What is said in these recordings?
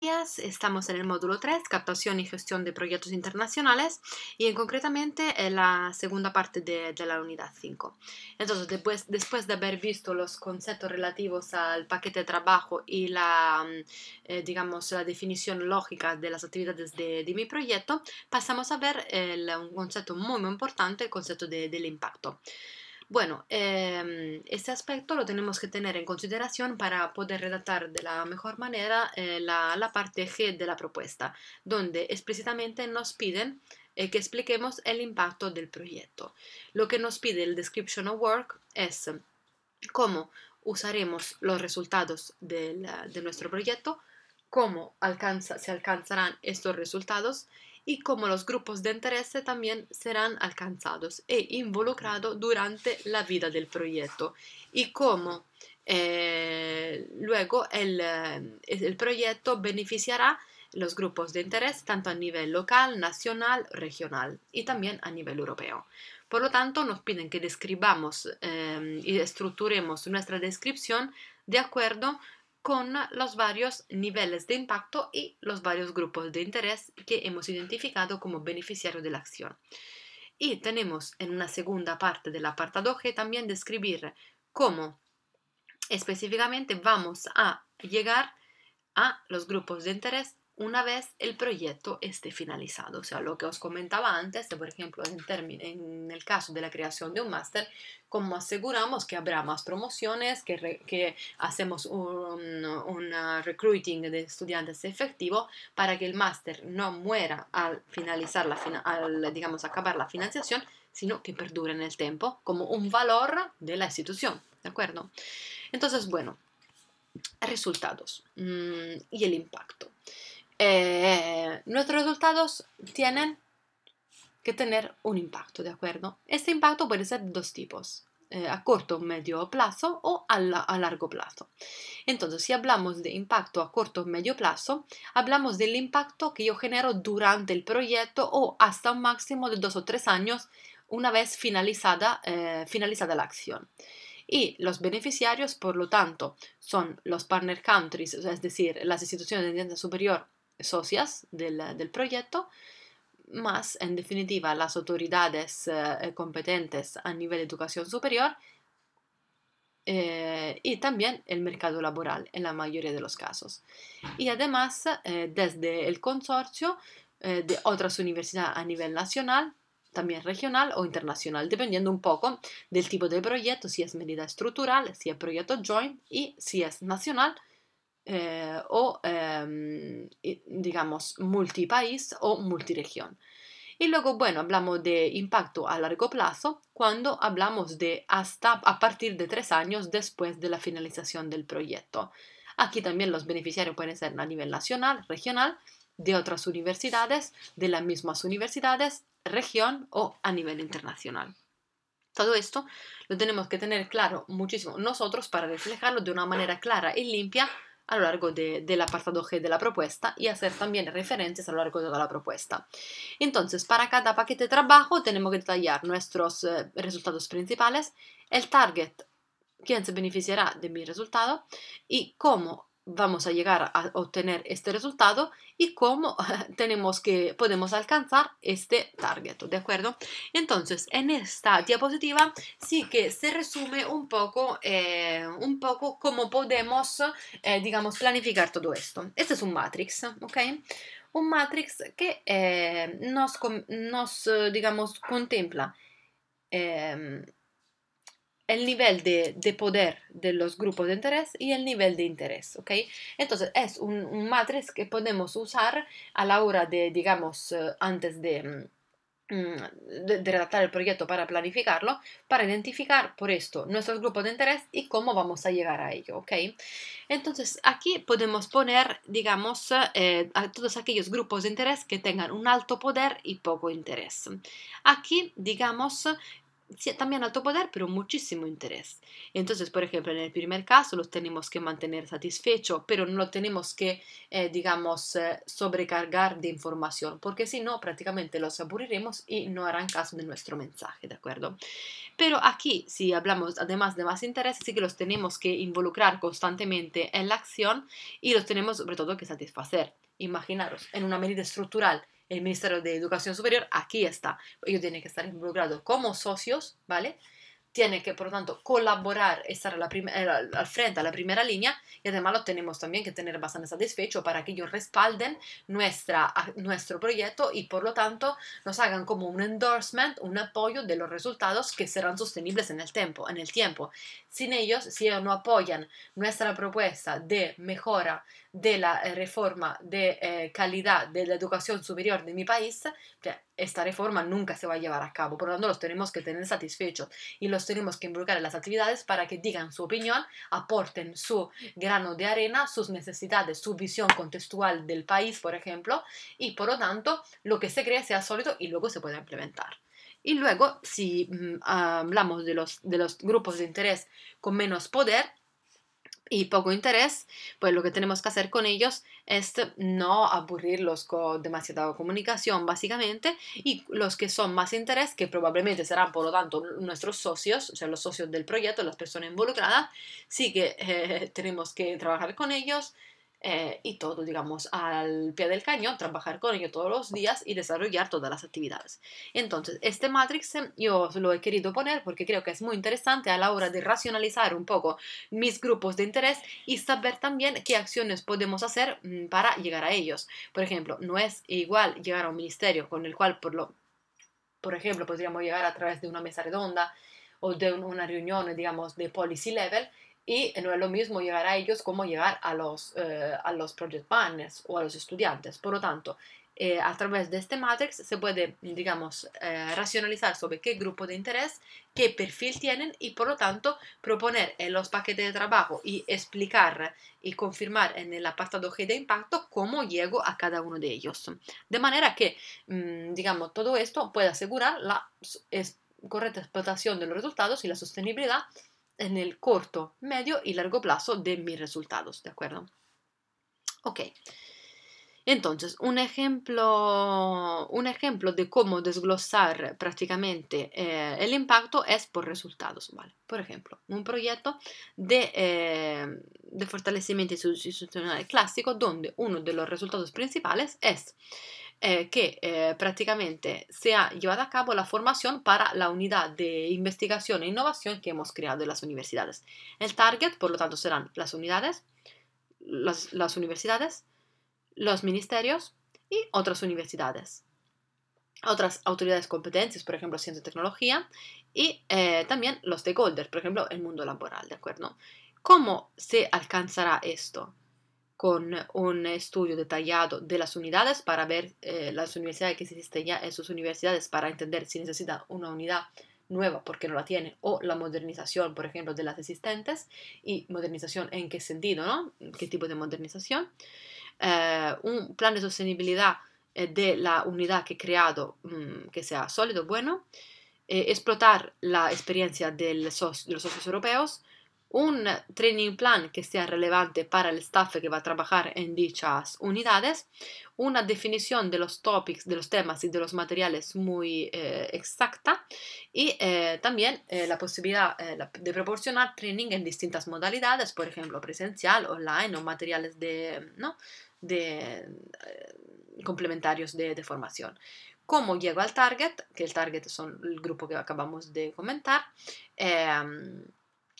Estamos en el módulo 3, captación y gestión de proyectos internacionales y en concretamente en la segunda parte de, la unidad 5. Entonces, después, después, de haber visto los conceptos relativos al paquete de trabajo y la, mm, eh, digamos, la definición lógica de las actividades de, mi proyecto, pasamos a ver eh, un concepto muy, muy importante, el concepto del impacto. Bueno, este aspecto lo tenemos que tener en consideración para poder redactar de la mejor manera eh, la, parte G de la propuesta, donde explícitamente nos piden eh, que expliquemos el impacto del proyecto. Lo que nos pide el Description of Work es em, cómo usaremos los resultados de nuestro proyecto, cómo alcanza, se alcanzarán estos resultados y cómo los grupos de interés también serán alcanzados e involucrados durante la vida del proyecto y cómo eh, luego eh, el, proyecto beneficiará los grupos de interés tanto a nivel local, nacional, regional y también a nivel europeo. Por lo tanto, nos piden que describamos eh, y estructuremos nuestra descripción de acuerdo con los varios niveles de impacto y los varios grupos de interés que hemos identificado como beneficiarios de la acción. Y tenemos en una segunda parte del apartado G también describir cómo específicamente vamos a llegar a los grupos de interés una vez el proyecto esté finalizado. O sea, lo que os comentaba antes, por ejemplo, en, el caso de la creación de un máster, cómo aseguramos que habrá más promociones, que, hacemos un, ah, recruiting de estudiantes efectivo para que el máster no muera al finalizar la, al, digamos, acabar la financiación, sino que perdure en el tiempo como un valor de la institución. ¿De acuerdo? Entonces, bueno, resultados mm, y el impacto. Eh, nuestros resultados tienen que tener un impacto, ¿de acuerdo? Este impacto puede ser de dos tipos, eh, a corto, medio plazo o a, largo plazo. Entonces, si hablamos de impacto a corto o medio plazo, hablamos del impacto que yo genero durante el proyecto o hasta un máximo de dos o tres años una vez finalizada, eh, finalizada la acción. Y los beneficiarios, por lo tanto, son los partner countries, es decir, las instituciones de enseñanza superior socias del, proyecto, más en definitiva las autoridades eh, competentes a nivel de educación superior eh, y también el mercado laboral en la mayoría de los casos. Y además, eh, desde el consorcio de otras universidades a nivel nacional, también regional o internacional, dependiendo un poco del tipo de proyecto, si es medida estructural, si es proyecto joint y si es nacional eh, o, digamos em, digamos, multipaís o multiregión. Y luego, bueno, hablamos de impacto a largo plazo cuando hablamos de hasta a partir de tres años después de la finalización del proyecto. Aquí también los beneficiarios pueden ser a nivel nacional, regional, de otras universidades, de las mismas universidades, región o a nivel internacional. Todo esto lo tenemos que tener claro muchísimo nosotros para reflejarlo de una manera clara y limpia a lo largo de, del apartado G de la propuesta y hacer también referencias a lo largo de toda la propuesta. Entonces, para cada paquete de trabajo tenemos que detallar nuestros eh, resultados principales, el target, quién se beneficiará de mi resultado y cómo vamos a llegar a obtener este resultado y cómo tenemos que podemos alcanzar este target, ¿de acuerdo? Entonces, en esta diapositiva sí que se resume un poco, eh, un poco cómo podemos, eh, digamos, planificar todo esto. Este es un matrix, ¿ok? Un matrix que eh, nos, nos, digamos, contempla el nivel de, poder de los grupos de interés y el nivel de interés, ¿ok? Entonces es un, matriz que podemos usar a la hora de, digamos, eh, antes mm, mm, de, de, redactar el proyecto para planificarlo, para identificar por esto nuestros grupos de interés y cómo vamos a llegar a ello, ¿ok? Entonces aquí podemos poner, digamos, eh, a todos aquellos grupos de interés que tengan un alto poder y poco interés. Aquí, digamos, también alto poder, pero muchísimo interés. Entonces, por ejemplo, en el primer caso los tenemos que mantener satisfecho pero no lo tenemos que, eh, digamos, eh, sobrecargar de información, porque si no, prácticamente los aburriremos y no harán caso de nuestro mensaje, ¿de acuerdo? Pero aquí, si hablamos además de más interés, sí que los tenemos que involucrar constantemente en la acción y los tenemos sobre todo que satisfacer. Imaginaros, en una medida estructural el Ministerio de Educación Superior, aquí está. Ellos tienen que estar involucrados como socios, ¿vale? tiene que, por lo tanto, colaborar, estar eh, al frente, a la primera línea, y además lo tenemos también que tener bastante satisfecho para que ellos respalden nuestra, nuestro proyecto y, por lo tanto, nos hagan como un endorsement, un apoyo de los resultados que serán sostenibles en el tiempo. En el tiempo. Sin ellos, si no apoyan nuestra propuesta de mejora de la eh, reforma de eh, calidad de la educación superior de mi país, esta reforma nunca se va a llevar a cabo. Por lo tanto, los tenemos que tener satisfechos y los tenemos que involucrar en las actividades para que digan su opinión, aporten su grano de arena, sus necesidades, su visión contextual del país, por ejemplo, y por lo tanto lo que se cree sea sólido y luego se pueda implementar. Y luego, si mm, ah, hablamos de los, de los grupos de interés con menos poder, y poco interés, pues lo que tenemos que hacer con ellos es no aburrirlos con demasiada comunicación, básicamente, y los que son más interés, que probablemente serán por lo tanto nuestros socios, o sea, los socios del proyecto, las personas involucradas, sí que eh, tenemos que trabajar con ellos, eh, y todo, digamos, al pie del cañón, trabajar con ellos todos los días y desarrollar todas las actividades. Entonces, este Matrix em, yo lo he querido poner porque creo que es muy interesante a la hora de racionalizar un poco mis grupos de interés y saber también qué acciones podemos hacer mm, para llegar a ellos. Por ejemplo, no es igual llegar a un ministerio con el cual, por, lo, por ejemplo, podríamos llegar a través de una mesa redonda o de una reunión, digamos, de policy level, y no es lo mismo llegar a ellos como llegar a los, eh, a los project partners o a los estudiantes. Por lo tanto, eh, a través de este matrix se puede, digamos, eh, racionalizar sobre qué grupo de interés, qué perfil tienen y por lo tanto proponer en los paquetes de trabajo y explicar y confirmar en el apartado G de impacto cómo llego a cada uno de ellos. De manera que, mm, digamos, todo esto puede asegurar la correcta explotación de los resultados y la sostenibilidad en el corto, medio y largo plazo de mis resultados, ¿de acuerdo? Ok. Entonces, un ejemplo, un ejemplo de cómo desglosar prácticamente eh, el impacto es por resultados, ¿vale? Por ejemplo, un proyecto de, eh, de fortalecimiento institucional clásico donde uno de los resultados principales es eh, que eh, prácticamente se ha llevado a cabo la formación para la unidad de investigación e innovación que hemos creado en las universidades. El target, por lo tanto, serán las unidades, las universidades, los ministerios y otras universidades otras autoridades competentes, por ejemplo, ciencia y tecnología, y eh, también los stakeholders, por ejemplo, el mundo laboral, ¿de acuerdo? ¿Cómo se alcanzará esto? con un estudio detallado de las unidades para ver eh, las universidades que existen ya en sus universidades para entender si necesita una unidad nueva porque no la tiene o la modernización, por ejemplo, de las existentes y modernización en qué sentido, ¿no? ¿Qué tipo de modernización? Eh, un plan de sostenibilidad eh, de la unidad que he creado mm, que sea sólido, bueno, explotar la experiencia de los socios europeos, un training plan que sea relevante para el staff que va a trabajar en dichas unidades, una definición de los topics, de los temas y de los materiales muy eh, exacta y eh, también eh, la posibilidad de proporcionar training en distintas modalidades, por ejemplo, presencial, online o materiales de, ¿no? de complementarios de, de formación cómo llego al target, que el target son el grupo que acabamos de comentar, em,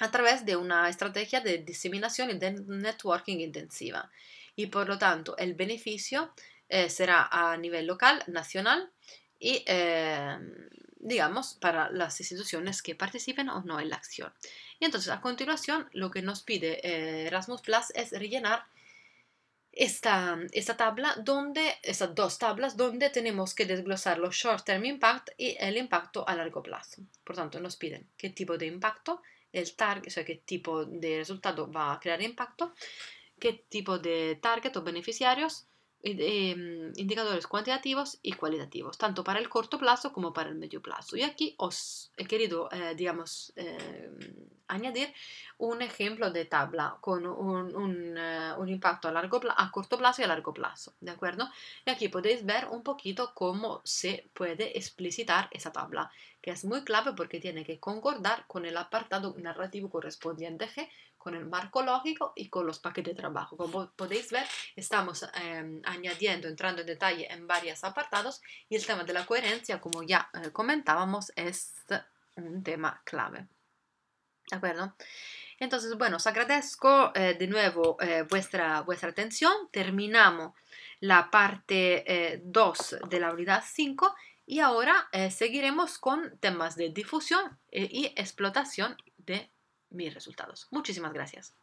a través de una estrategia de diseminación y de networking intensiva. Y por lo tanto, el beneficio eh, será a nivel local, nacional y, eh, digamos, para las instituciones que participen o no en la acción. Y entonces, a continuación, lo que nos pide eh, Erasmus Plus es rellenar esta, esta tabla donde, estas dos tablas donde tenemos que desglosar los short-term impact y el impacto a largo plazo. Por tanto, nos piden qué tipo de impacto, el target, sea, qué tipo de resultado va a crear impacto, qué tipo de target o beneficiarios, Em, indicadores cuantitativos y cualitativos, tanto para el corto plazo como para el medio plazo. Y aquí os he querido, eh, digamos, em, añadir un ejemplo de tabla con un, eh, impacto a, largo a corto plazo y a largo plazo, ¿de acuerdo? Y aquí podéis ver un poquito cómo se puede explicitar esa tabla, que es muy clave porque tiene que concordar con el apartado narrativo correspondiente G con el marco lógico y con los paquetes de trabajo. Como podéis ver, estamos em, añadiendo, entrando en detalle en varios apartados y el tema de la coherencia, como ya eh, comentábamos, es un tema clave. ¿De acuerdo? Entonces, bueno, os agradezco eh, de nuevo eh, vuestra, vuestra atención. Terminamos la parte 2 de la unidad 5 y ahora seguiremos con temas de difusión y explotación de mis resultados. Muchísimas gracias.